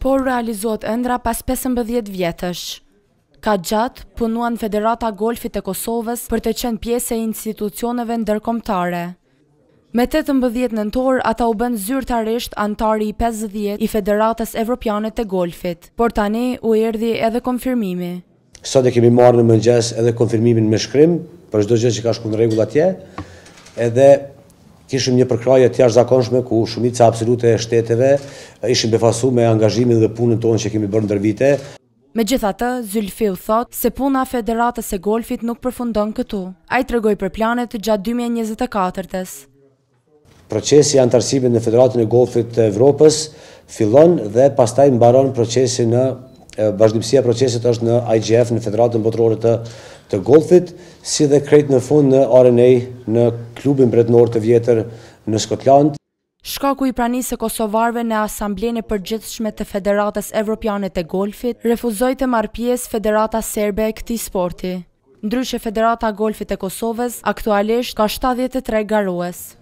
por realizuat ëndra pas 15 vjetësh. Ka gjatë punuan Federata Golfit e Kosovës për të qenë pjesë e institucioneve ndërkomtare. Me 18 nëntor, ata u bënë zyrtarisht antari i 50 i Federatës Evropianet e Golfit, por tani u erdi edhe konfirmimi. Sot e kemi marrë në mëngjes edhe konfirmimin me shkrim, për shdo gjithë që ka shku në regullat tje, edhe kishim një përkraje të jash zakonshme ku shumica absolute e shteteve ishim befasu me angazhimin dhe punën tonë që kemi bërë ndër vite. Me gjitha të, Zylfiu thot se puna Federatës e Golfit nuk përfundon këtu. A i tregoj për planet gjatë 2024-tës. Procesi antarësime në Federatën e Golfit të Evropës fillon dhe pastaj mbaron procesi në vazhdimësia procesit është në IGF, në Federatën Botërore të të golfit, si dhe krejt në fund në RNA në klubin orë të vjetër në Skotland. Shkaku i pranisë e Kosovarve në asamblen e përgjithshme të Federatës Evropiane të Golfit, refuzoj të marrë pjesë Federata Serbe e këti sporti. Ndryshe Federata Golfit e Kosovës aktualisht ka 73 garues.